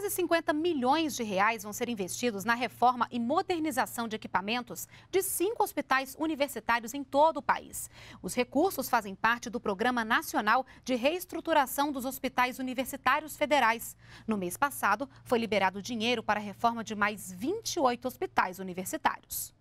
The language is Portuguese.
Quase 50 milhões de reais vão ser investidos na reforma e modernização de equipamentos de cinco hospitais universitários em todo o país. Os recursos fazem parte do Programa Nacional de Reestruturação dos Hospitais Universitários Federais. No mês passado, foi liberado dinheiro para a reforma de mais 28 hospitais universitários.